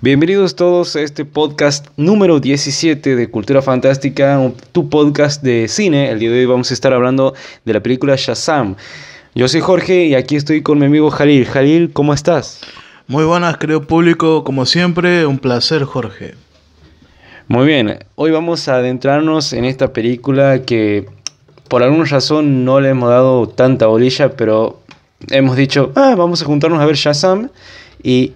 Bienvenidos todos a este podcast número 17 de Cultura Fantástica, tu podcast de cine. El día de hoy vamos a estar hablando de la película Shazam. Yo soy Jorge y aquí estoy con mi amigo Jalil. Jalil, ¿cómo estás? Muy buenas, creo público, como siempre, un placer, Jorge. Muy bien, hoy vamos a adentrarnos en esta película que por alguna razón no le hemos dado tanta bolilla, pero hemos dicho, ah, vamos a juntarnos a ver Shazam y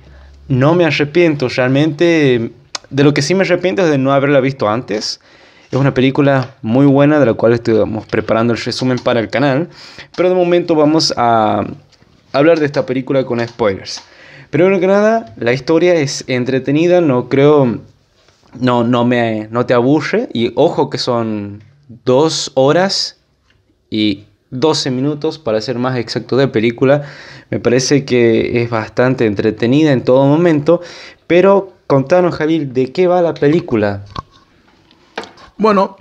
no me arrepiento. Realmente, de lo que sí me arrepiento es de no haberla visto antes. Es una película muy buena de la cual estamos preparando el resumen para el canal. Pero de momento vamos a hablar de esta película con spoilers. Primero que nada, la historia es entretenida, no creo... No, no, me, no te aburre. Y ojo que son dos horas y 12 minutos, para ser más exacto, de película. Me parece que es bastante entretenida en todo momento. Pero contanos, Jalil, ¿de qué va la película? Bueno,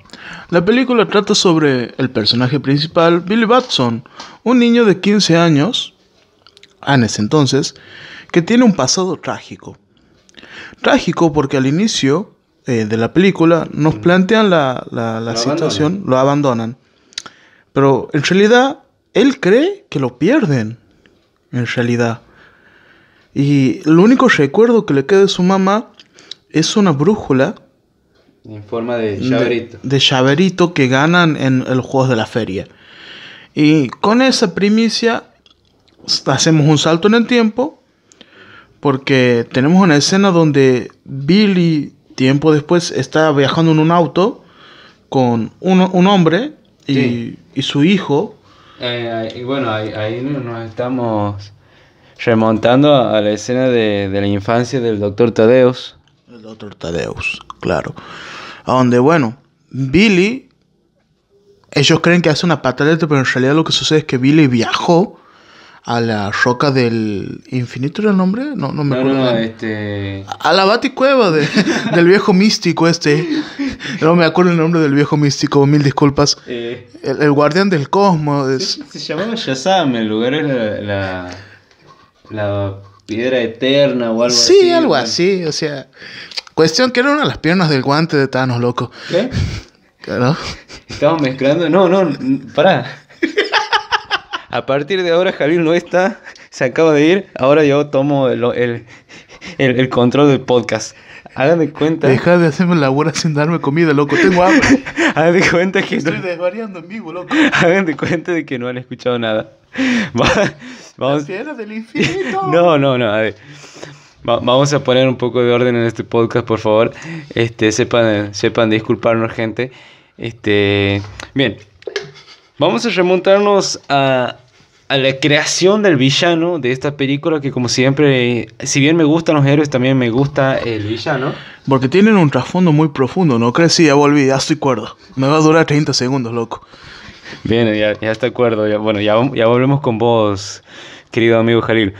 la película trata sobre el personaje principal, Billy Batson, un niño de 15 años, en ese entonces, que tiene un pasado trágico. Trágico porque al inicio eh, de la película nos plantean la, la, situación, lo abandonan. Pero en realidad, él cree que lo pierden. En realidad. Y el único recuerdo que le queda de su mamá es una brújula. En forma de llaverito. De, llaverito que ganan en los Juegos de la feria. Y con esa primicia hacemos un salto en el tiempo. Porque tenemos una escena donde Billy, tiempo después, está viajando en un auto con un, un hombre y sí y su hijo. Eh, y bueno, ahí, nos estamos remontando a la escena de, la infancia del doctor Tadeus. El doctor Tadeus, claro. A donde, bueno, Billy, ellos creen que hace una pataleta, pero en realidad lo que sucede es que Billy viajó a la roca del infinito era el nombre no no me acuerdo este... a la baticueva de, del viejo místico este no me acuerdo el nombre del viejo místico, mil disculpas. Eh. el, guardián del cosmos. Se, llamaba Shazam, el lugar era la, la, piedra eterna o algo así. Sí, algo así, o sea. Cuestión que era una de las piernas del guante de Thanos, loco. ¿Qué? Claro. Estamos mezclando. No, no, pará. A partir de ahora Javier no está, se acaba de ir, ahora yo tomo el, el control del podcast. Hagan de cuenta. Deja de hacerme hora sin darme comida, loco. Tengo hambre. Hagan de cuenta que. Estoy desvariando en vivo, loco. Hagan de cuenta de que no han escuchado nada. Va... Vamos. del infinito. no, no, no. A ver. vamos a poner un poco de orden en este podcast, por favor. Este, sepan, sepan disculparnos, gente. Este. Bien. Vamos a remontarnos a, la creación del villano de esta película que como siempre, si bien me gustan los héroes, también me gusta el villano. Porque tienen un trasfondo muy profundo, ¿no crees? Sí, ya volví, ya estoy cuerdo. Me va a durar 30 segundos, loco. Bien, ya, ya está acuerdo. bueno, ya, ya, volvemos con vos, querido amigo Jalil.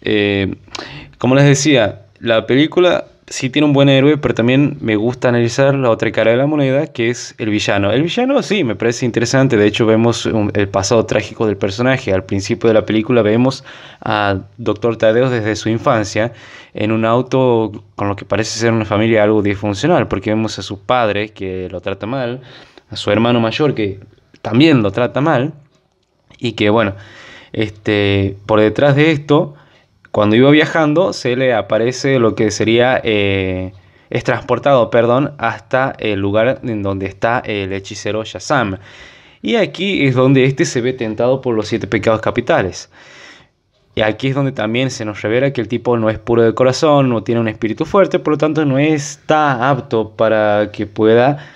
Eh, como les decía, la película sí tiene un buen héroe, pero también me gusta analizar la otra cara de la moneda, que es el villano. El villano sí, me parece interesante, de hecho vemos el pasado trágico del personaje. Al principio de la película vemos a Doctor Tadeo desde su infancia en un auto con lo que parece ser una familia algo disfuncional, porque vemos a su padre que lo trata mal, a su hermano mayor que también lo trata mal, y que bueno, este, por detrás de esto cuando iba viajando, se le aparece lo que sería, eh, es transportado, perdón, hasta el lugar en donde está el hechicero Shazam. Y aquí es donde este se ve tentado por los siete pecados capitales. Y aquí es donde también se nos revela que el tipo no es puro de corazón, no tiene un espíritu fuerte, por lo tanto no está apto para que pueda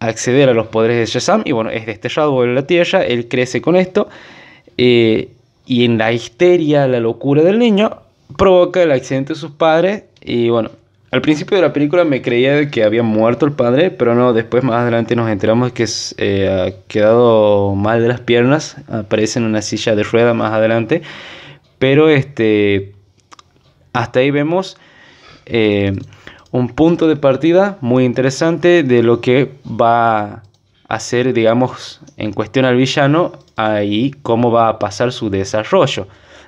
acceder a los poderes de Shazam. Y bueno, es desterrado de la tierra, él crece con esto. Eh, y en la histeria, la locura del niño, provoca el accidente de sus padres y bueno, al principio de la película me creía que había muerto el padre, pero no, después más adelante nos enteramos que eh, ha quedado mal de las piernas, aparece en una silla de rueda más adelante, pero este, hasta ahí vemos eh, un punto de partida muy interesante de lo que va hacer, digamos, en cuestión al villano ...ahí, cómo va a pasar su desarrollo.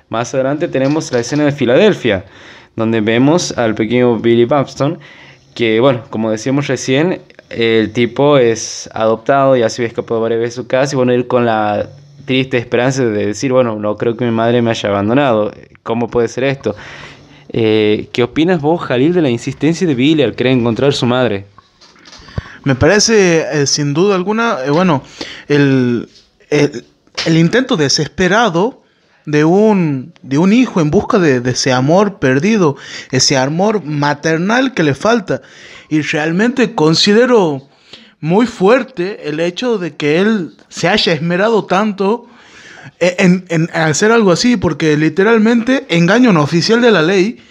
Más adelante tenemos la escena de Filadelfia, donde vemos al pequeño Billy Babson, que bueno, como decíamos recién, el tipo es adoptado y así ves que puede ver su casa y bueno, ir con la triste esperanza de decir, bueno, no creo que mi madre me haya abandonado, ¿cómo puede ser esto? Eh, ¿Qué opinas vos, Jalil, de la insistencia de Billy al querer encontrar su madre? Me parece, eh, sin duda alguna, eh, bueno, el, intento desesperado de un, de un hijo en busca de, ese amor perdido, ese amor maternal que le falta. Y realmente considero muy fuerte el hecho de que él se haya esmerado tanto eh, en, hacer algo así, porque literalmente engaña a un oficial de la ley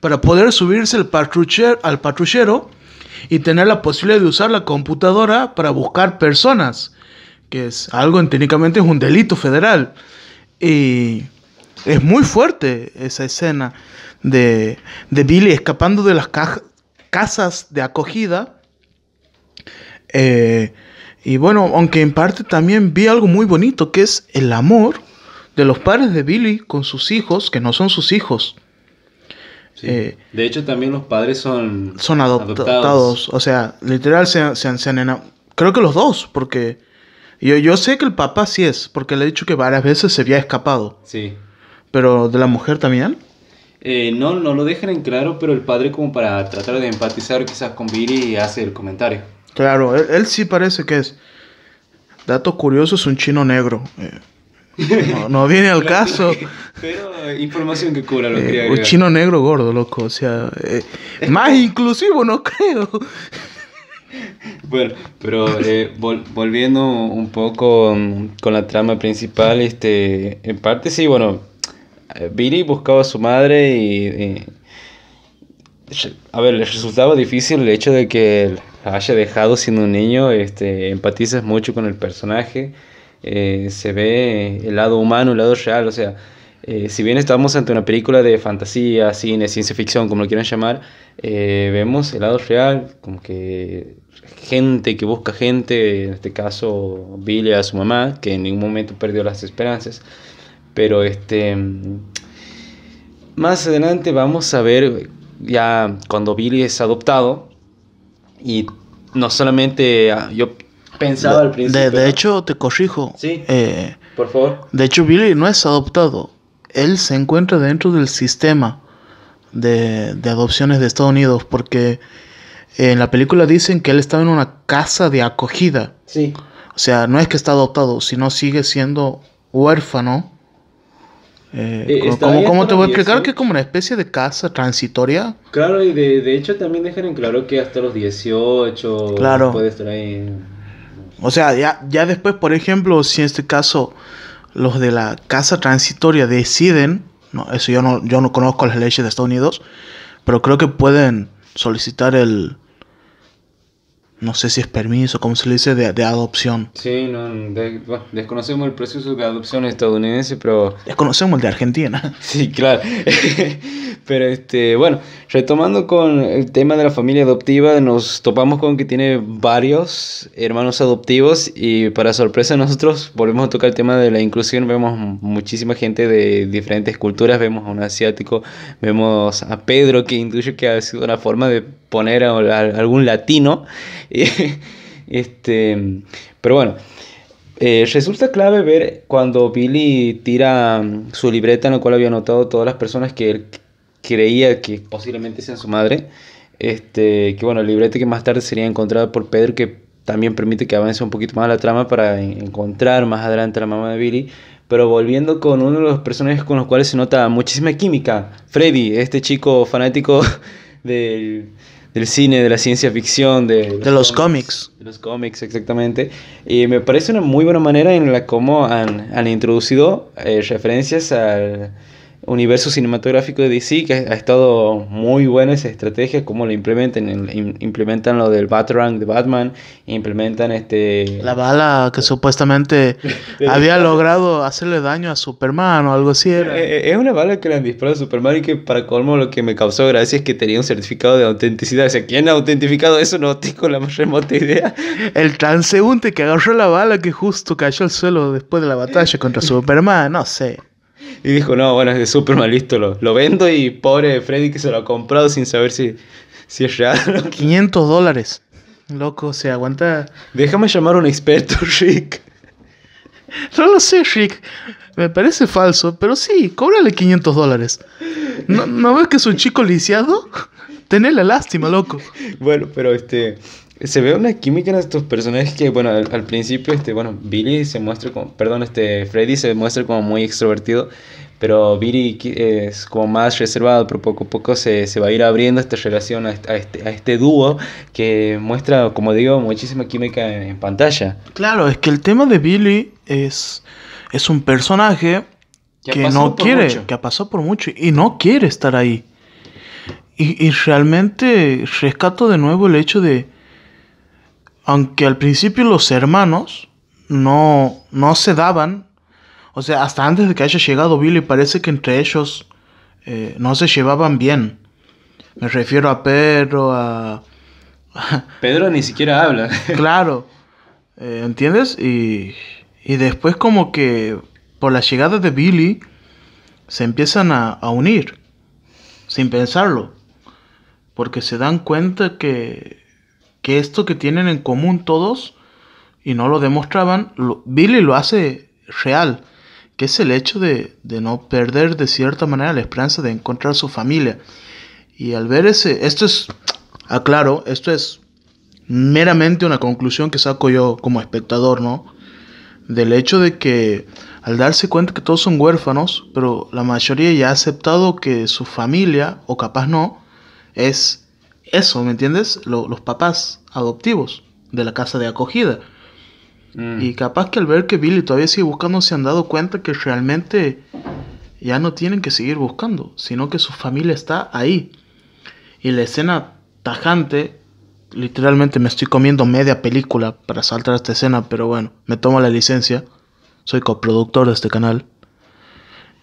para poder subirse al patrullero y tener la posibilidad de usar la computadora para buscar personas, que es algo técnicamente es un delito federal. Y es muy fuerte esa escena de, Billy escapando de las casas de acogida. Eh, y bueno, aunque en parte también vi algo muy bonito, que es el amor de los padres de Billy con sus hijos, que no son sus hijos. Eh, de hecho, también los padres son... Son adoptados. O sea, literal, se, han Creo que los dos, porque yo, yo sé que el papá sí es, porque le he dicho que varias veces se había escapado. Sí. Pero de la mujer también. Eh, no, no lo dejan en claro, pero el padre como para tratar de empatizar quizás con Billy hace el comentario. Claro, él, sí parece que es. Dato curioso, es un chino negro. Eh, no, viene al caso. Pero eh, información que cura lo eh, Un chino negro gordo, loco. O sea, eh, más inclusivo no creo. Bueno, pero volviendo un poco mm, con la trama principal, este, en parte sí, bueno, Billy buscaba a su madre y, a ver, le resultaba difícil el hecho de que la haya dejado siendo un niño, este, empatizas mucho con el personaje eh, se ve el lado humano, el lado real, o sea, eh, si bien estamos ante una película de fantasía, cine, ciencia ficción, como lo quieran llamar, eh, vemos el lado real, como que gente que busca gente, en este caso Billy a su mamá, que en ningún momento perdió las esperanzas, pero este... Más adelante vamos a ver ya cuando Billy es adoptado y no solamente ah, yo pensado al principio. De, hecho, te corrijo. Sí. Eh, por favor. De hecho, Billy no es adoptado. Él se encuentra dentro del sistema de, adopciones de Estados Unidos porque en la película dicen que él estaba en una casa de acogida. Sí. O sea, no es que está adoptado, sino sigue siendo huérfano. Eh, eh, ¿Cómo, te voy a explicar que es como una especie de casa transitoria? Claro, y de, hecho también dejan en claro que hasta los 18 claro. puede estar ahí. O sea, ya, ya después, por ejemplo, si en este caso los de la casa transitoria deciden, no, eso yo no, yo no conozco las leyes de Estados Unidos, pero creo que pueden solicitar el, no sé si es permiso, como se le dice, de, adopción. Sí, desconocemos el proceso de adopción estadounidense, pero... Desconocemos el de Argentina. Sí, claro. pero este, bueno, retomando con el tema de la familia adoptiva, nos topamos con que tiene varios hermanos adoptivos y para sorpresa nosotros volvemos a tocar el tema de la inclusión, vemos muchísima gente de diferentes culturas, vemos a un asiático, vemos a Pedro que induce que ha sido una forma de poner a, algún latino. este, pero bueno, eh, resulta clave ver cuando Billy tira mm, su libreta en la cual había anotado todas las personas que él creía que posiblemente sean su madre. Este, que bueno, el librete que más tarde sería encontrado por Pedro, que también permite que avance un poquito más la trama para encontrar más adelante a la mamá de Billy. Pero volviendo con uno de los personajes con los cuales se nota muchísima química, Freddy, este chico fanático del del cine, de la ciencia ficción, de... Los de los cómics. De los cómics, exactamente. Y me parece una muy buena manera en la cómo han, introducido eh, referencias al universo cinematográfico de DC, que ha estado muy buena esa estrategia, cómo lo implementan, implementan lo del Batrang de Batman, implementan este... La bala que supuestamente había logrado hacerle daño a Superman o algo así. Eh, eh, es una bala que le han disparado a Superman y que para colmo lo que me causó gracia es que tenía un certificado de autenticidad. O sea, ¿quién ha autentificado eso? No tengo la más remota idea. El transeúnte que agarró la bala que justo cayó al suelo después de la batalla contra Superman, no sé y dijo, no, bueno, es súper mal visto, lo, lo vendo y pobre Freddy que se lo ha comprado sin saber si, si es real. 500 dólares. Loco, se aguanta. Déjame llamar a un experto, Rick. No lo sé, Rick. Me parece falso, pero sí, cóbrale 500 dólares. ¿No, ¿no ves que es un chico lisiado? Tené la lástima, loco. Bueno, pero este se ve una química en estos personajes que, bueno, al, principio, este, bueno, Billy se muestra como, perdón, este, Freddy se muestra como muy extrovertido, pero Billy es como más reservado, pero poco a poco se, va a ir abriendo esta relación a, este, a este dúo que muestra, como digo, muchísima química en, pantalla. Claro, es que el tema de Billy es, es un personaje que, no quiere, que ha pasado por mucho y no quiere estar ahí. Y, y realmente rescato de nuevo el hecho de aunque al principio los hermanos no, se daban, o sea, hasta antes de que haya llegado Billy parece que entre ellos eh, no se llevaban bien. Me refiero a Pedro, a... Pedro ni siquiera habla. claro, eh, ¿entiendes? Y, y después como que por la llegada de Billy se empiezan a unir, sin pensarlo, porque se dan cuenta que que esto que tienen en común todos, y no lo demostraban, Billy lo hace real, que es el hecho de, no perder de cierta manera la esperanza de encontrar su familia. Y al ver ese, esto es, aclaro, esto es meramente una conclusión que saco yo como espectador, ¿no? Del hecho de que al darse cuenta que todos son huérfanos, pero la mayoría ya ha aceptado que su familia, o capaz no, es eso, ¿me entiendes? los papás, adoptivos de la casa de acogida. Mm. Y capaz que al ver que Billy todavía sigue buscando, se han dado cuenta que realmente ya no tienen que seguir buscando, sino que su familia está ahí. Y la escena tajante, literalmente me estoy comiendo media película para saltar esta escena, pero bueno, me tomo la licencia, soy coproductor de este canal.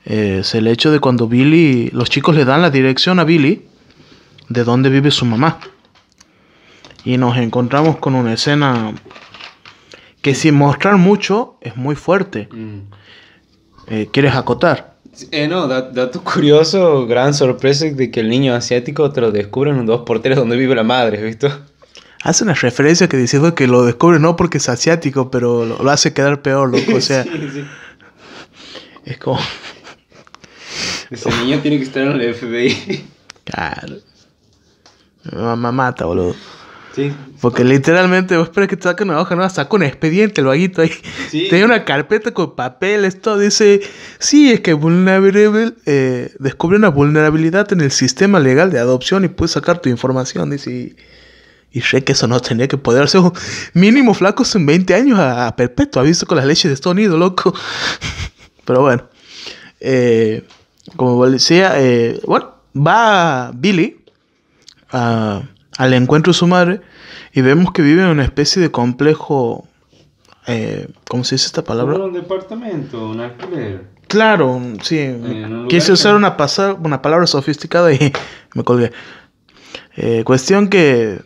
es el hecho de cuando Billy, los chicos le dan la dirección a Billy de dónde vive su mamá y nos encontramos con una escena que sin mostrar mucho es muy fuerte. Mm. Eh, ¿Quieres acotar? Eh, no, dato curioso, gran sorpresa de que el niño asiático te lo descubre en un dos porteros donde vive la madre, ¿viste? Hace una referencia que diciendo que lo descubre no porque es asiático, pero lo, hace quedar peor, loco. O sea, es como. Ese niño tiene que estar en el FBI. Claro. Mamá mata, boludo. Porque literalmente vos esperas que te saquen una hoja, nueva, Saca un expediente, el vaguito ahí. Sí. Tenía una carpeta con papeles, todo. Dice, sí, es que vulnerable, eh, descubre una vulnerabilidad en el sistema legal de adopción y puede sacar tu información. Dice, y, sé que eso no tenía que poder hacer mínimo flaco, en 20 años a, a perpetuo, aviso con las leyes de Estados Unidos, loco. Pero bueno, eh, como decía, eh, bueno, va Billy a al encuentro de su madre y vemos que vive en una especie de complejo, eh, ¿cómo se dice esta palabra? Un departamento, un alquiler. Claro, sí. Quise usar una, pasar, una palabra sofisticada y me colgué. Eh, cuestión que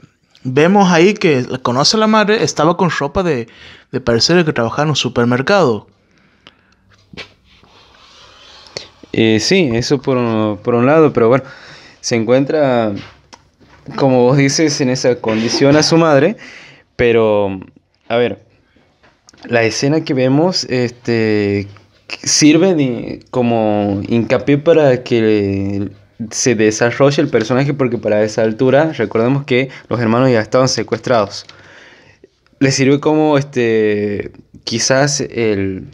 vemos ahí que conoce a la madre, estaba con ropa de, de parecer que trabajaba en un supermercado. Eh, sí, eso por, por un lado, pero bueno, se encuentra como vos dices, en esa condición a su madre, pero, a ver, la escena que vemos este, sirve como hincapié para que se desarrolle el personaje, porque para esa altura, recordemos que los hermanos ya estaban secuestrados. Le sirve como este quizás el,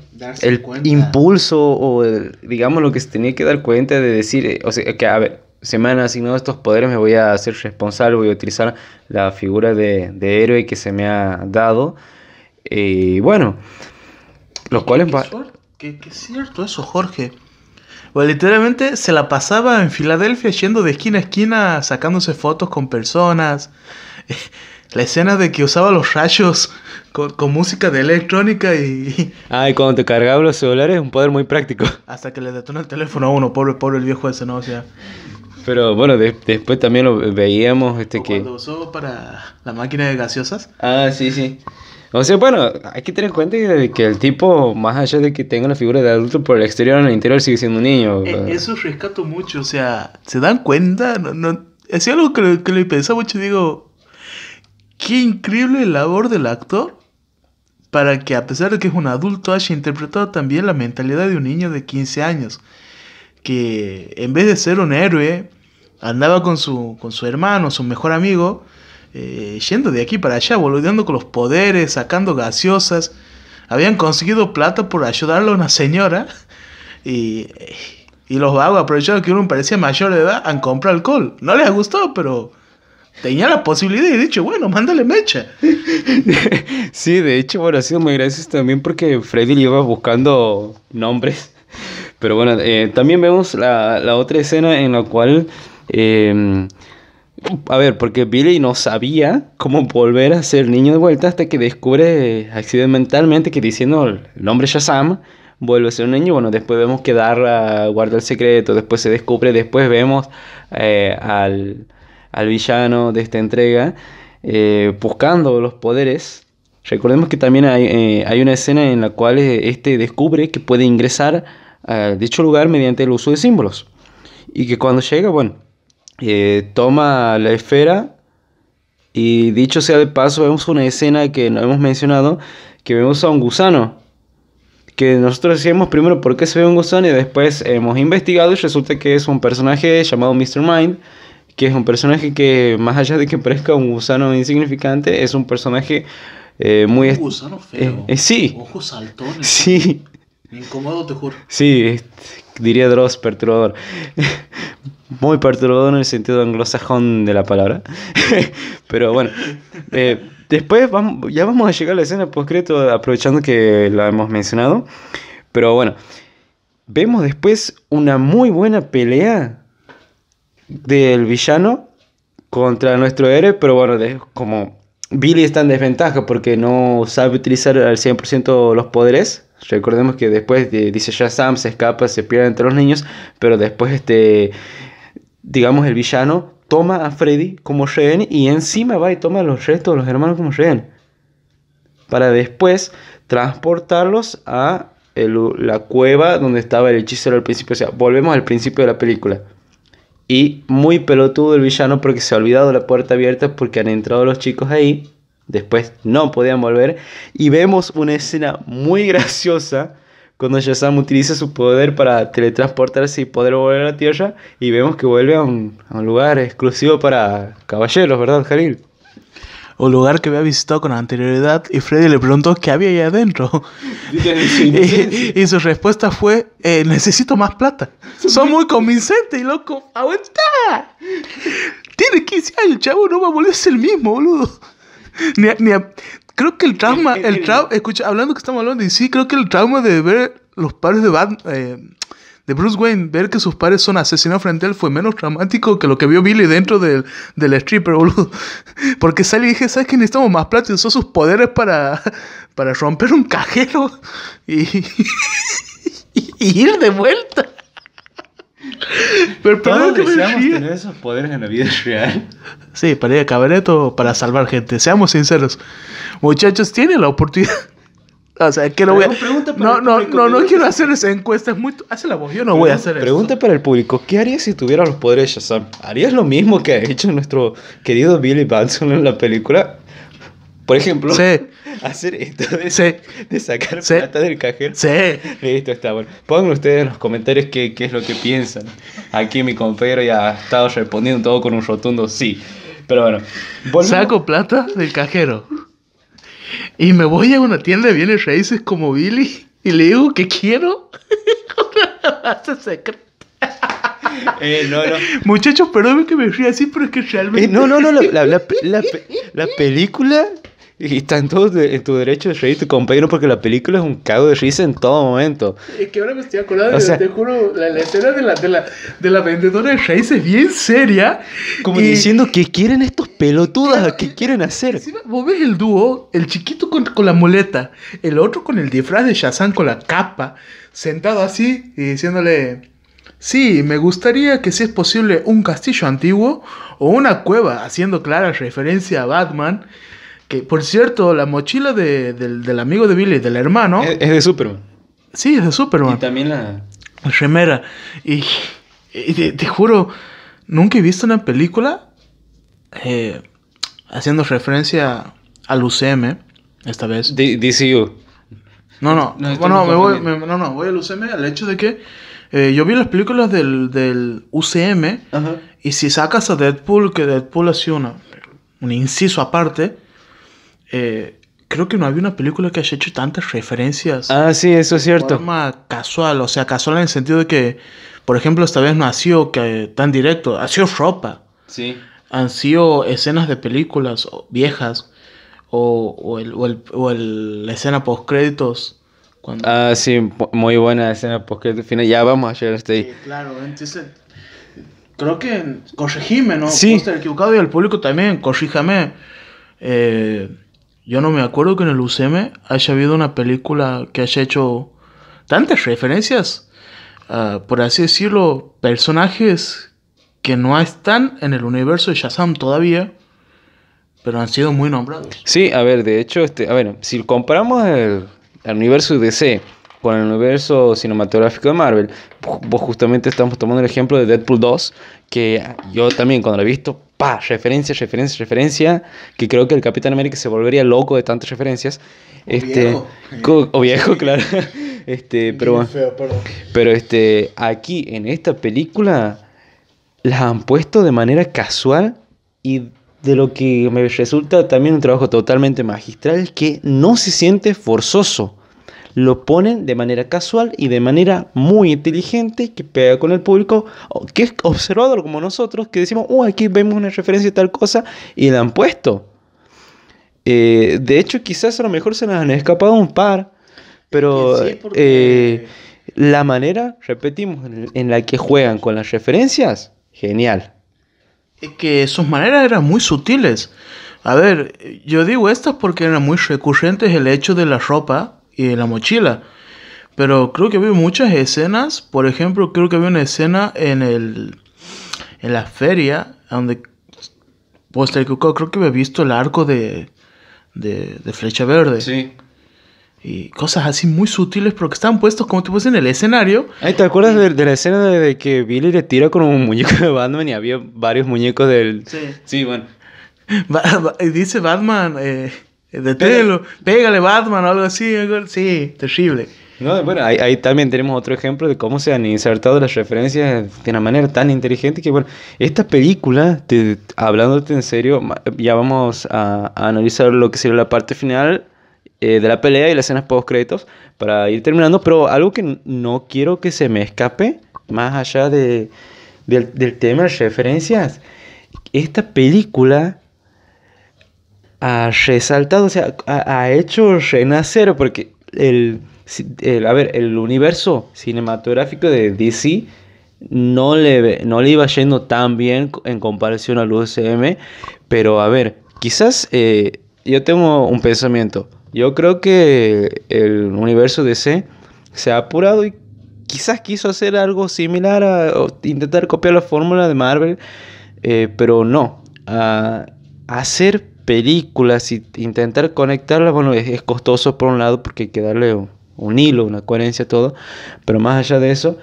el impulso o digamos lo que se tenía que dar cuenta de decir, eh, o sea, que a ver, se me han asignado estos poderes, me voy a hacer responsable, voy a utilizar la figura de, de héroe que se me ha dado. Y eh, bueno, los cuales... Que es cierto eso, Jorge. Bueno, literalmente se la pasaba en Filadelfia yendo de esquina a esquina, sacándose fotos con personas. La escena de que usaba los rayos con, música de electrónica y... ay ah, cuando te cargaba los celulares, un poder muy práctico. Hasta que le detonó el teléfono a uno, pobre, pobre el viejo ese, ¿no? O sea... Pero bueno, después también lo veíamos este que... Cuando usó para la máquina de gaseosas. Ah, sí, sí. O sea, bueno, hay que tener en cuenta que, el tipo, más allá de que tenga la figura de adulto por el exterior, en el interior sigue siendo un niño. E, eso rescato mucho, o sea, ¿se dan cuenta? No, no, es algo que, que le pensaba mucho, digo, qué increíble labor del actor para que a pesar de que es un adulto haya interpretado también la mentalidad de un niño de 15 años, que en vez de ser un héroe, andaba con su, hermano, su mejor amigo, eh, yendo de aquí para allá, boludeando con los poderes, sacando gaseosas. Habían conseguido plata por ayudarle a una señora y, los vagos aprovecharon que uno parecía mayor de edad han comprado alcohol. No les gustó, pero tenía la posibilidad y dicho, bueno, mándale mecha. Sí, de hecho, bueno, ha sido muy gracias también porque Freddy iba buscando nombres. Pero bueno, eh, también vemos la, la otra escena en la cual Em, a ver, porque Billy no sabía cómo volver a ser niño de vuelta hasta que descubre accidentalmente que diciendo el nombre Shazam vuelve a ser un niño. Bueno, después vemos que Darla guarda el secreto, después se descubre, después vemos eh, al, villano de esta entrega eh, buscando los poderes. Recordemos que también hay, eh, hay, una escena en la cual este descubre que puede ingresar a dicho lugar mediante el uso de símbolos. Y que cuando llega, bueno, eh, toma la esfera y dicho sea de paso, vemos una escena que no hemos mencionado, que vemos a un gusano. Que nosotros decíamos primero por qué se ve un gusano y después hemos investigado y resulta que es un personaje llamado Mr. Mind, que es un personaje que más allá de que parezca un gusano insignificante, es un personaje eh, muy... Un gusano feo. Eh, sí. Ojos saltones. Sí. Incómodo, te juro. Sí, diría Dross, perturbador. Muy perturbador en el sentido anglosajón de la palabra. Pero bueno, eh, después vamos, ya vamos a llegar a la escena postcreto, aprovechando que la hemos mencionado. Pero bueno, vemos después una muy buena pelea del villano contra nuestro héroe, pero bueno, como Billy está en desventaja porque no sabe utilizar al 100% los poderes, Recordemos que después de, dice Sam se escapa, se pierde entre los niños, pero después este, digamos, el villano toma a Freddy como rehén y encima va y toma a los restos de los hermanos como rehén. Para después transportarlos a la cueva donde estaba el hechicero al principio. O sea, volvemos al principio de la película. Y muy pelotudo el villano porque se ha olvidado la puerta abierta porque han entrado los chicos ahí después no podían volver. Y vemos una escena muy graciosa cuando Shazam utiliza su poder para teletransportarse y poder volver a la Tierra. Y vemos que vuelve a un, lugar exclusivo para caballeros, ¿verdad, Jalil? un lugar que había visitado con anterioridad y Freddy le preguntó qué había ahí adentro. y, su respuesta fue, eh, necesito más plata. Son muy convincente y loco. ¡Aguanta! Tiene 15 años, chavo, no va a volver a ser el mismo, boludo. creo que el trauma, el trauma, escucha, hablando que estamos hablando, y sí, creo que el trauma de ver los padres de eh, de Bruce Wayne, ver que sus padres son asesinados frente a él fue menos traumático que lo que vio Billy dentro del, del stripper, boludo. Porque sale y dije, ¿sabes que necesitamos más plata? Y usó sus poderes para, para romper un cajero y ir de vuelta. Pero Todos que deseamos tener esos poderes en la vida real. Sí, para ir a cabaret o para salvar gente. Seamos sinceros. Muchachos, tienen la oportunidad. O sea, que no voy no, no, no, quiero hacer esa encuesta. Es vos, la yo no voy a hacer Pregunta para el público. ¿Qué harías si tuvieras los poderes de Shazam? ¿Harías lo mismo que ha hecho nuestro querido Billy Batson en la película? Por ejemplo, hacer esto de, sacar plata del cajero. Sí. Listo, está bueno. Pongan ustedes en los comentarios qué, es lo que piensan. Aquí mi compañero ya ha estado respondiendo todo con un rotundo sí. Pero bueno. Saco plata del cajero. Y me voy a una tienda de bienes raíces como Billy y le digo que quiero una base secreta. Muchachos, perdónenme que me fui así, pero es que realmente. Eh, no, no, no. la, la, la película y está en tu, en tu derecho de reír, tu compañero, porque la película es un cago de risa en todo momento. Es que ahora me estoy acordando, te juro, la, escena de la, de, la, vendedora de raíces es bien seria. Como diciendo, ¿qué quieren estos pelotudas? ¿Qué quieren hacer? vos ves el dúo, el chiquito con, con la muleta, el otro con el disfraz de Shazam con la capa, sentado así y diciéndole... Sí, me gustaría que si es posible un castillo antiguo o una cueva haciendo clara referencia a Batman. Que, por cierto, la mochila de, del, del, amigo de Billy, del hermano... Es, de Superman. Sí, es de Superman. Y también la... remera. Y, te, juro, nunca he visto una película eh, haciendo referencia al UCM, esta vez. DCU. No, no, bueno, me voy, no, no, voy al UCM al hecho de que eh, yo vi las películas del, del UCM y si sacas a Deadpool, que Deadpool hacía un inciso aparte, eh, creo que no había una película que haya hecho tantas referencias. Ah, sí, eso es cierto. De forma casual, o sea, casual en el sentido de que, por ejemplo, esta vez no ha sido que, tan directo, ha sido ropa. Sí. Han sido escenas de películas viejas o, la escena post créditos. Ah, sí, muy buena escena post créditos final. Ya vamos a llegar hasta ahí. Sí, claro, entonces creo que corregime, ¿no? Sí. equivocado y el público también, corríjame. Eh, yo no me acuerdo que en el UCM haya habido una película que haya hecho tantas referencias, ah, por así decirlo, personajes que no están en el universo de Shazam todavía, pero han sido muy nombrados. Sí, a ver, de hecho, este, a ver, si comparamos el, universo universo DC con el universo cinematográfico de Marvel, vos justamente estamos tomando el ejemplo de Deadpool 2, que yo también cuando lo he visto pa, referencia, referencia, referencia, que creo que el Capitán América se volvería loco de tantas referencias. este, O viejo, claro. Este, pero bueno. Pero este, aquí en esta película las han puesto de manera casual y de lo que me resulta también un trabajo totalmente magistral que no se siente forzoso lo ponen de manera casual y de manera muy inteligente que pega con el público que es observador como nosotros, que decimos, oh, aquí vemos una referencia a tal cosa y la han puesto. Eh, de hecho, quizás a lo mejor se nos han escapado un par, pero eh, la manera, repetimos, en la que juegan con las referencias, genial. Es que sus maneras eran muy sutiles. A ver, yo digo estas porque eran muy recurrentes el hecho de la ropa y la mochila. Pero creo que había muchas escenas. Por ejemplo, creo que había una escena en el en la feria donde Poster creo que había visto el arco de, de, flecha verde. Sí. Y cosas así muy sutiles, pero que estaban puestos como te puse en el escenario. ahí ¿te acuerdas de, la escena de, que Billy le tira con un muñeco de Batman y había varios muñecos del. Sí. Sí, bueno. y dice Batman. Eh, deténlo, pégale Batman o algo así, sí, terrible. No, bueno, ahí, también tenemos otro ejemplo de cómo se han insertado las referencias de una manera tan inteligente que, bueno, esta película, te, hablándote en serio, ya vamos a, analizar lo que sería la parte final eh, de la pelea y las escenas post-créditos para ir terminando, pero algo que no quiero que se me escape, más allá de, del, del tema de referencias, esta película ha resaltado, o sea, ha, hecho renacer, porque el, a ver, el universo cinematográfico de DC no le, no le iba yendo tan bien en comparación al UCM, pero a ver, quizás eh, yo tengo un pensamiento, yo creo que el universo DC se ha apurado y quizás quiso hacer algo similar a intentar copiar la fórmula de Marvel, eh, pero no, a hacer películas y intentar conectarlas, bueno, es, costoso por un lado porque hay que darle un, hilo, una coherencia a todo, pero más allá de eso,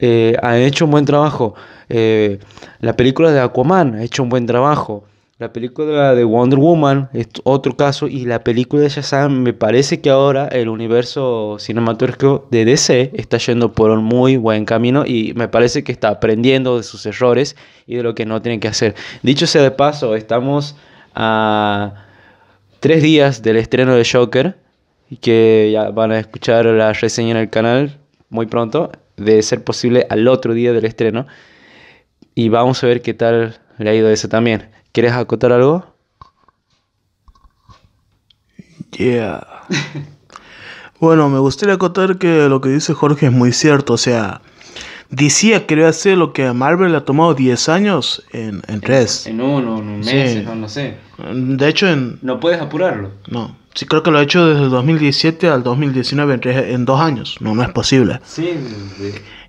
eh, han hecho un buen trabajo. Eh, la película de Aquaman ha hecho un buen trabajo. La película de Wonder Woman es otro caso. Y la película de Shazam, me parece que ahora el universo cinematográfico de DC está yendo por un muy buen camino. Y me parece que está aprendiendo de sus errores y de lo que no tienen que hacer. Dicho sea de paso, estamos a tres días del estreno de Joker, que ya van a escuchar la reseña en el canal muy pronto, de ser posible al otro día del estreno. Y vamos a ver qué tal le ha ido eso también. ¿Quieres acotar algo? Yeah. bueno, me gustaría acotar que lo que dice Jorge es muy cierto, o sea, decía que hacer lo que a Marvel le ha tomado 10 años en, en tres. En, uno, en un mes, no, sé. De hecho, en... No puedes apurarlo. No. Sí, creo que lo ha hecho desde el 2017 al 2019 en, en dos años. No, no es posible. Sí,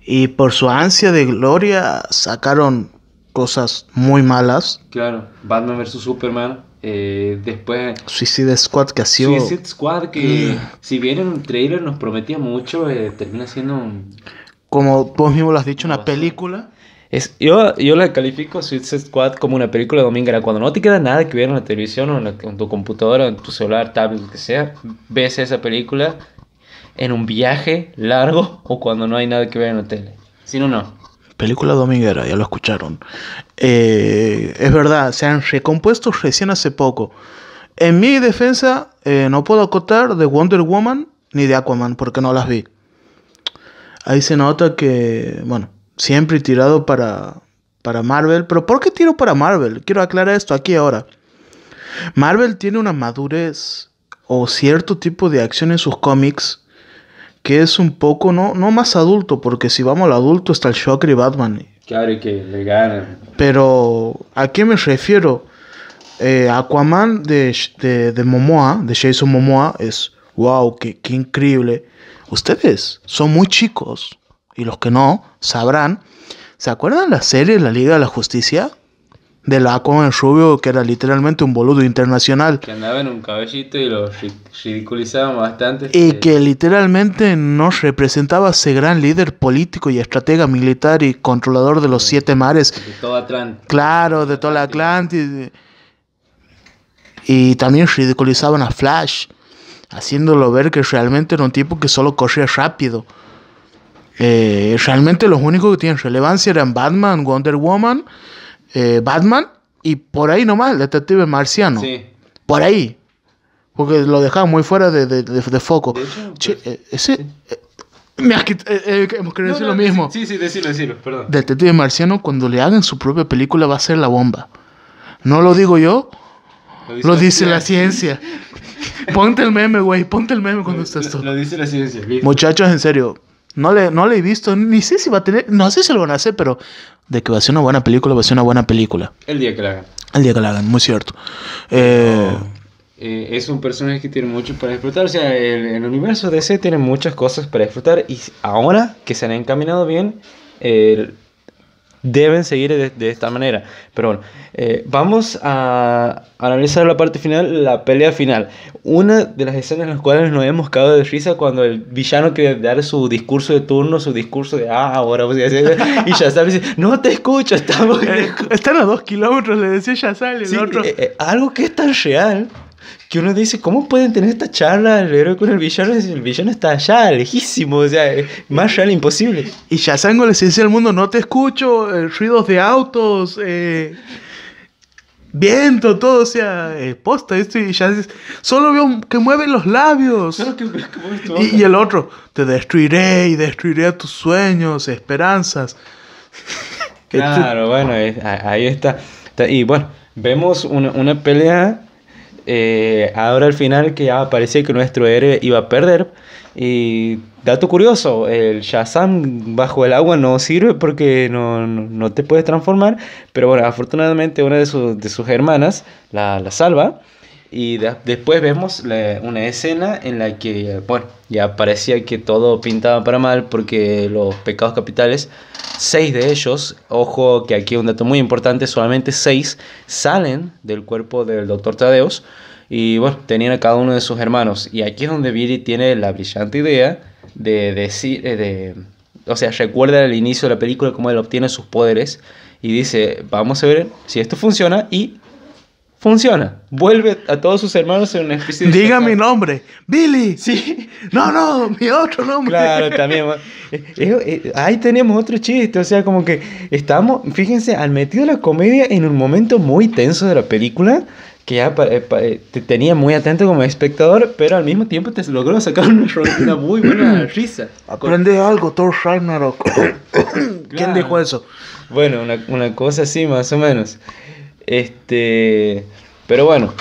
Y por su ansia de gloria sacaron cosas muy malas. Claro, Batman vs. Superman. Eh, después Suicide Squad que ha sido Suicide Squad que mm. si bien en un trailer nos prometía mucho eh, termina siendo un como vos mismo lo has dicho, una película. Es, yo, yo la califico Suicide Squad como una película dominguera. Cuando no te queda nada que ver en la televisión o en, tu computadora, en tu celular, tablet, lo que sea, ves esa película en un viaje largo o cuando no hay nada que ver en la tele. Sí no, no. Película dominguera, ya lo escucharon. Eh, es verdad, se han recompuesto recién hace poco. En mi defensa, eh, no puedo acotar de Wonder Woman ni de Aquaman porque no las vi. Ahí se nota que, bueno, siempre he tirado para, para Marvel. Pero ¿por qué tiro para Marvel? Quiero aclarar esto aquí ahora. Marvel tiene una madurez o cierto tipo de acción en sus cómics que es un poco, no, no más adulto, porque si vamos al adulto está el Shocker y Batman. Claro, y que le ganan. Pero, ¿a qué me refiero? Eh, Aquaman de, Momoa, de Jason Momoa, es wow, qué, qué increíble ustedes son muy chicos y los que no sabrán, ¿se acuerdan la serie La Liga de la Justicia? De la el Rubio, que era literalmente un boludo internacional. Que andaba en un cabellito y lo ridiculizaban bastante. Y este. que literalmente no representaba a ese gran líder político y estratega militar y controlador de los siete mares. De toda Atlantis. Claro, de toda la Y también ridiculizaban a Flash haciéndolo ver que realmente era un tipo que solo corría rápido. Eh, realmente los únicos que tienen relevancia eran Batman, Wonder Woman, eh, Batman y por ahí nomás, detective marciano. Por ahí. Porque lo dejaban muy fuera de, foco. ese, hemos querido decir lo mismo. Sí, sí, Detective marciano, cuando le hagan su propia película, va a ser la bomba. No lo digo yo, lo dice la ciencia. Ponte el meme, güey. Ponte el meme cuando estás tú. Lo dice la ciencia. Muchachos, en serio. No le, no le he visto, ni sé si va a tener, no sé si lo van a hacer, pero de que va a ser una buena película, va a ser una buena película. El día que la hagan. El día que la hagan, muy cierto. Eh, eh, es un personaje que tiene mucho para disfrutar. o sea, el, universo DC tiene muchas cosas para disfrutar. y ahora que se han encaminado bien, el deben seguir de, esta manera. Pero bueno, eh, vamos a analizar la parte final, la pelea final. Una de las escenas en las cuales nos hemos cagado de risa cuando el villano quiere dar su discurso de turno, su discurso de, ah, ahora voy Y Shazam dice, no te escucho, estamos... Eh, están a dos kilómetros, le decía Shazam, el otro... Eh, algo que es tan real que uno dice, ¿cómo pueden tener esta charla el héroe con el villano? El villano está allá, lejísimo, o sea, más real imposible. Y ya de la ciencia del mundo, no te escucho, eh, ruidos de autos, eh, viento, todo, o sea, posta, esto y ya solo veo que mueven los labios. y, el otro, te destruiré y destruiré tus sueños, esperanzas. claro, bueno, ahí está. Y bueno, vemos una, una pelea eh, ahora al final que ya parecía que nuestro héroe iba a perder. Y dato curioso, el Shazam bajo el agua no sirve porque no, te puedes transformar, pero bueno, afortunadamente una de, sus hermanas la salva. Y después vemos una escena en la que, bueno, ya parecía que todo pintaba para mal porque los pecados capitales, seis de ellos, ojo que aquí hay un dato muy importante, solamente seis salen del cuerpo del doctor Tadeus y bueno, tenían a cada uno de sus hermanos. Y aquí es donde Billy tiene la brillante idea de decir, eh, de, o sea, recuerda al inicio de la película cómo él obtiene sus poderes y dice, vamos a ver si esto funciona y funciona. Vuelve a todos sus hermanos en una especie de... Diga mi nombre, Billy. Sí. No, no, mi otro nombre. Claro, también. Eh, eh, eh, ahí tenemos otro chiste, o sea, como que estamos, fíjense, han metido la comedia en un momento muy tenso de la película que ya te tenía muy atento como espectador, pero al mismo tiempo te logró sacar una, muy buena risa. Aprende algo, Thor Ragnarok. ¿Quién dijo eso? Bueno, una, una cosa así más o menos. Este, pero bueno,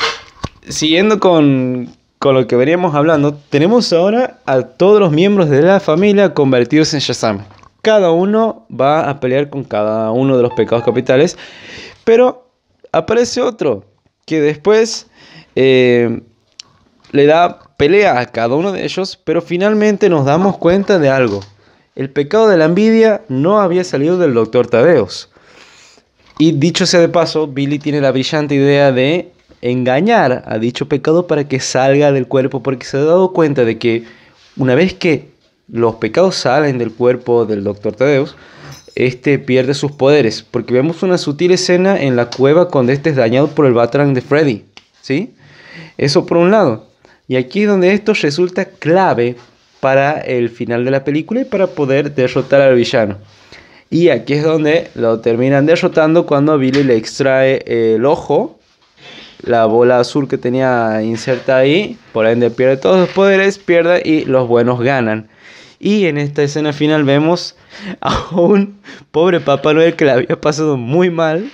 siguiendo con, lo que veníamos hablando, tenemos ahora a todos los miembros de la familia convertidos en Shazam. Cada uno va a pelear con cada uno de los pecados capitales, pero aparece otro que después eh, le da pelea a cada uno de ellos, pero finalmente nos damos cuenta de algo. El pecado de la envidia no había salido del doctor Tadeos. Y dicho sea de paso, Billy tiene la brillante idea de engañar a dicho pecado para que salga del cuerpo, porque se ha dado cuenta de que una vez que los pecados salen del cuerpo del Dr. Tadeus, este pierde sus poderes, porque vemos una sutil escena en la cueva cuando este es dañado por el Batrang de Freddy, ¿sí? Eso por un lado. Y aquí es donde esto resulta clave para el final de la película y para poder derrotar al villano. Y aquí es donde lo terminan derrotando cuando Billy le extrae el ojo, la bola azul que tenía inserta ahí, por ende pierde todos los poderes, pierde y los buenos ganan. Y en esta escena final vemos a un pobre Papá Noel que le había pasado muy mal,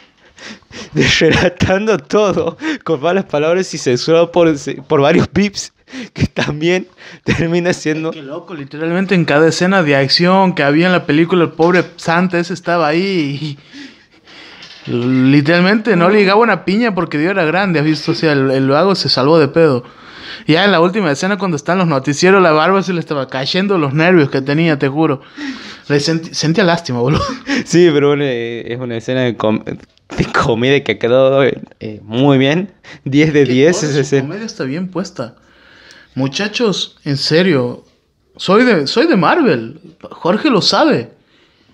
relatando todo con malas palabras y censurado por, por varios pips que también termina siendo... Qué loco, literalmente en cada escena de acción que había en la película, el pobre Santa ese estaba ahí Literalmente no ligaba una piña porque Dios era grande, ¿has visto? O sea, el, el se salvó de pedo. Ya en la última escena cuando están los noticieros, la barba se le estaba cayendo los nervios que tenía, te juro. sentía lástima, boludo. Sí, pero eh, es una escena de, comida que ha quedado eh, muy bien. 10 de 10 la está bien puesta. Muchachos, en serio, soy de, soy de Marvel. Jorge lo sabe.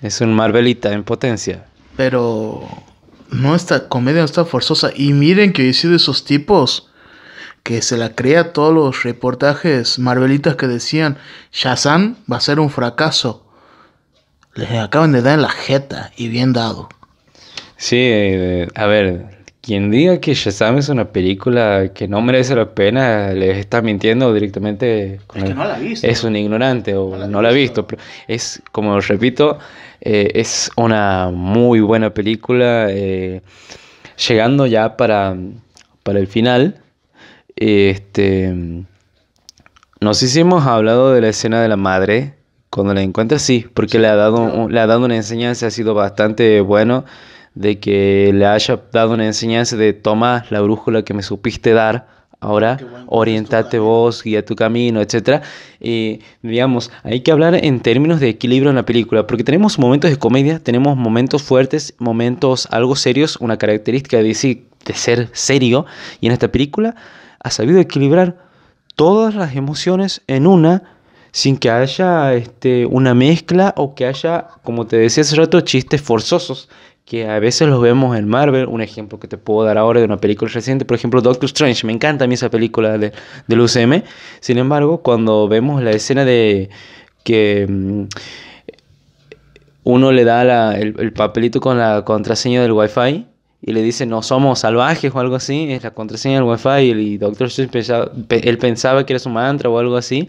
Es un Marvelita en potencia. Pero no esta comedia no está forzosa. Y miren que yo de esos tipos que se la crea todos los reportajes Marvelitas que decían Shazam va a ser un fracaso. Les acaban de dar en la jeta y bien dado. Sí, eh, a ver, quien diga que Shazam es una película que no merece la pena, les está mintiendo directamente. Con es que no la ha visto. Es un ignorante o no la, ha visto. Pero es, como repito, eh, es una muy buena película. Eh, llegando ya para, para el final, este, nos hicimos hablado de la escena de la madre. Cuando la encuentra, sí, porque le, ha dado, le ha dado una enseñanza, ha sido bastante bueno de que le haya dado una enseñanza de toma la brújula que me supiste dar, ahora orientate vos, guía tu camino, etc. Y digamos, hay que hablar en términos de equilibrio en la película, porque tenemos momentos de comedia, tenemos momentos fuertes, momentos algo serios, una característica de, de ser serio, y en esta película ha sabido equilibrar todas las emociones en una sin que haya este, una mezcla o que haya, como te decía hace rato, chistes forzosos, que a veces los vemos en Marvel. Un ejemplo que te puedo dar ahora de una película reciente, por ejemplo, Doctor Strange. Me encanta a mí esa película de, del UCM. Sin embargo, cuando vemos la escena de que mm, uno le da el, papelito con la contraseña del Wi-Fi y le dice no somos salvajes o algo así, es la contraseña del Wi-Fi y, Doctor Strange pensaba, él pensaba que era su mantra o algo así.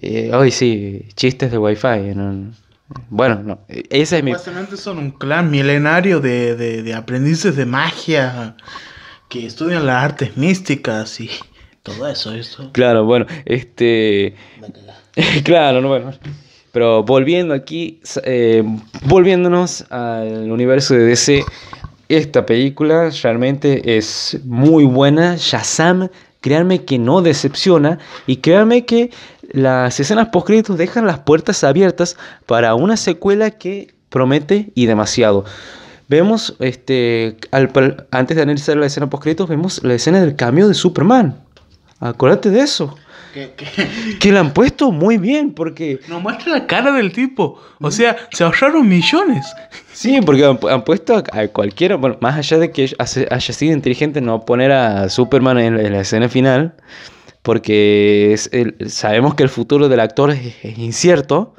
hoy eh, sí, chistes de Wi-Fi. Bueno, no. Esa es mi. Pues, son un clan milenario de, aprendices de magia que estudian las artes místicas y todo eso. eso. Claro, bueno, este. claro, no, bueno. Pero volviendo aquí, eh, volviéndonos al universo de DC, esta película realmente es muy buena. Shazam, créanme que no decepciona y créanme que las escenas créditos dejan las puertas abiertas para una secuela que promete y demasiado. Vemos, este, antes de analizar la escena créditos... vemos la escena del cambio de Superman. Acuérdate de eso. Que la han puesto muy bien porque... Nos muestra la cara del tipo. O sea, se ahorraron millones. Sí, porque han, puesto a, cualquiera, bueno, más allá de que haya, sido inteligente no poner a Superman en la escena final porque sabemos que el futuro del actor es, incierto.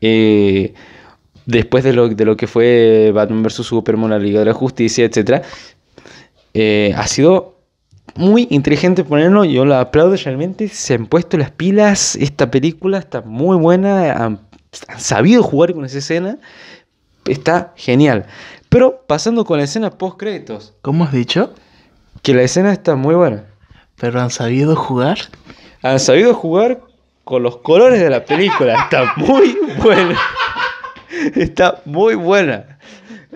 Eh, después de lo, que fue Batman vs. Superman, la Liga de la Justicia, etc. Eh, ha sido muy inteligente ponerlo, yo lo aplaudo realmente, se han puesto las pilas, esta película está muy buena, han, han sabido jugar con esa escena, está genial. Pero pasando con la escena post créditos. ¿Cómo has dicho? Que la escena está muy buena. Pero han sabido jugar. Han sabido jugar con los colores de la película. Está muy buena. Está muy buena.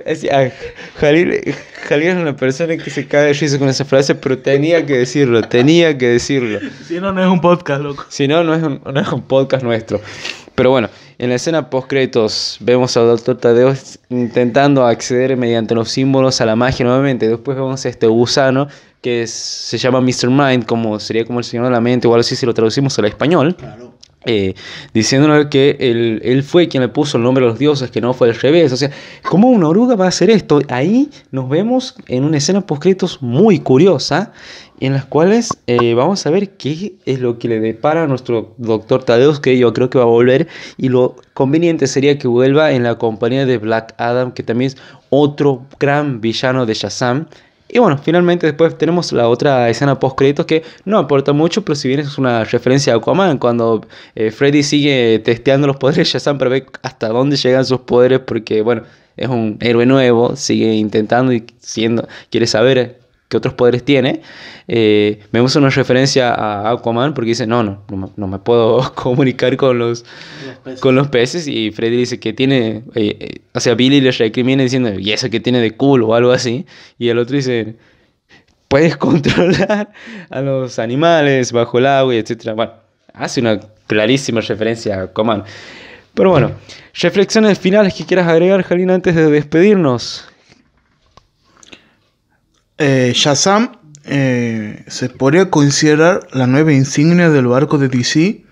Es, ah, Jalil, es una persona que se cae de risa con esa frase, pero tenía que decirlo, tenía que decirlo. Si no, no es un podcast, loco. Si no, no es un, no podcast nuestro. Pero bueno, en la escena post-créditos vemos al Doctor Tadeo intentando acceder mediante los símbolos a la magia nuevamente. Después vemos a este gusano que se llama Mr. Mind, como sería como el Señor de la Mente o algo así si lo traducimos al español. Claro. Eh, diciéndonos que él, fue quien le puso el nombre a los dioses, que no fue al revés. O sea, ¿cómo una oruga va a hacer esto? Ahí nos vemos en una escena poscritos muy curiosa, en las cuales eh, vamos a ver qué es lo que le depara a nuestro doctor Tadeus, que yo creo que va a volver, y lo conveniente sería que vuelva en la compañía de Black Adam, que también es otro gran villano de Shazam. Y bueno, finalmente después tenemos la otra escena post créditos que no aporta mucho, pero si bien es una referencia a Aquaman, cuando eh, Freddy sigue testeando los poderes, Shazam para ver hasta dónde llegan sus poderes, porque bueno, es un héroe nuevo, sigue intentando y siendo, quiere saber qué otros poderes tiene. Eh, me gusta una referencia a Aquaman porque dice, no, no, no, me puedo comunicar con los, con los peces. Y Freddy dice que tiene, eh, eh, o sea, Billy le recrimina diciendo, y eso que tiene de culo o algo así. Y el otro dice, puedes controlar a los animales bajo el agua, y etc. Bueno, hace una clarísima referencia a Aquaman. Pero bueno, reflexiones finales que quieras agregar, Jalina, antes de despedirnos eh, Shazam eh, se podría considerar la nueva insignia del barco de DC,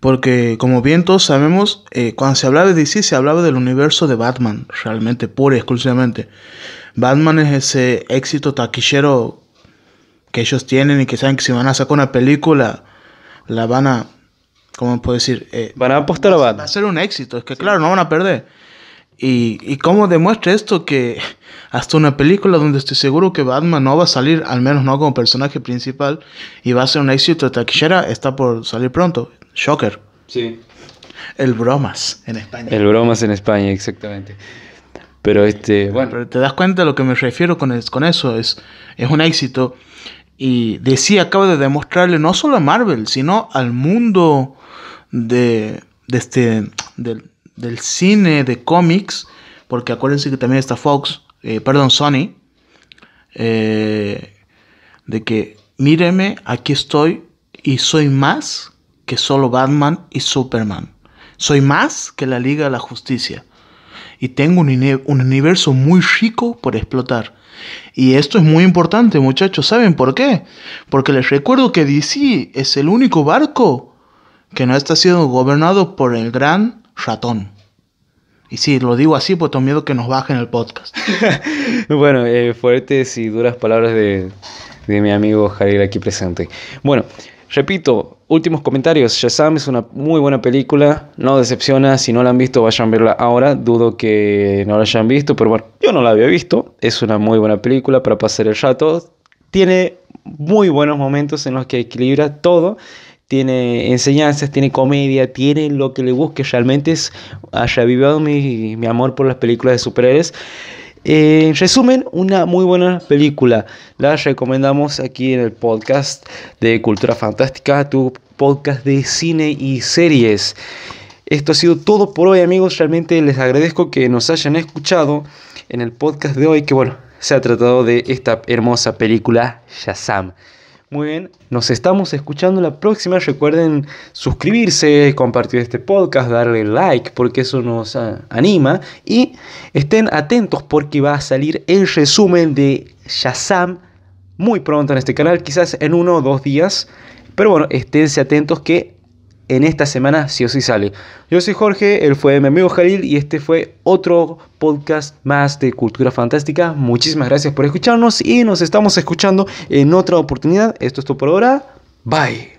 porque como bien todos sabemos, eh, cuando se hablaba de DC se hablaba del universo de Batman, realmente, pura y exclusivamente. Batman es ese éxito taquillero que ellos tienen y que saben que si van a sacar una película, la van a, ¿cómo puedo decir? Eh, van a apostar a Batman. a ser un éxito, es que claro, no van a perder. Y, cómo demuestra esto que hasta una película donde estoy seguro que Batman no va a salir, al menos no como personaje principal, y va a ser un éxito taquillera, está por salir pronto. Shocker. Sí. El bromas en España. El bromas en España, exactamente. Pero este, bueno. Pero te das cuenta de lo que me refiero con, eso, es, es un éxito. Y decía, acaba de demostrarle no solo a Marvel, sino al mundo de, de este, del del cine, de cómics, porque acuérdense que también está Fox, eh, perdón, Sony, eh, de que míreme, aquí estoy y soy más que solo Batman y Superman. Soy más que la Liga de la Justicia. Y tengo un, un universo muy rico por explotar. Y esto es muy importante, muchachos. ¿Saben por qué? Porque les recuerdo que DC es el único barco que no está siendo gobernado por el gran ratón. Y si lo digo así, pues tengo miedo que nos bajen el podcast. bueno, eh, fuertes y duras palabras de, de mi amigo Javier aquí presente. Bueno, repito, últimos comentarios. Shazam es una muy buena película, no decepciona. Si no la han visto, vayan a verla ahora. Dudo que no la hayan visto, pero bueno, yo no la había visto. Es una muy buena película para pasar el rato. Tiene muy buenos momentos en los que equilibra todo tiene enseñanzas, tiene comedia, tiene lo que le busque. Realmente es, ha mi, amor por las películas de superhéroes. Eh, en resumen, una muy buena película. La recomendamos aquí en el podcast de Cultura Fantástica, tu podcast de cine y series. Esto ha sido todo por hoy amigos, realmente les agradezco que nos hayan escuchado en el podcast de hoy, que bueno, se ha tratado de esta hermosa película Shazam. Muy bien, nos estamos escuchando la próxima. Recuerden suscribirse, compartir este podcast, darle like porque eso nos ah, anima y estén atentos porque va a salir el resumen de Shazam muy pronto en este canal, quizás en uno o dos días. Pero bueno, esténse atentos que en esta semana sí o sí sale. Yo soy Jorge, él fue mi amigo Jalil y este fue otro podcast más de Cultura Fantástica. Muchísimas gracias por escucharnos y nos estamos escuchando en otra oportunidad. Esto es todo por ahora. Bye.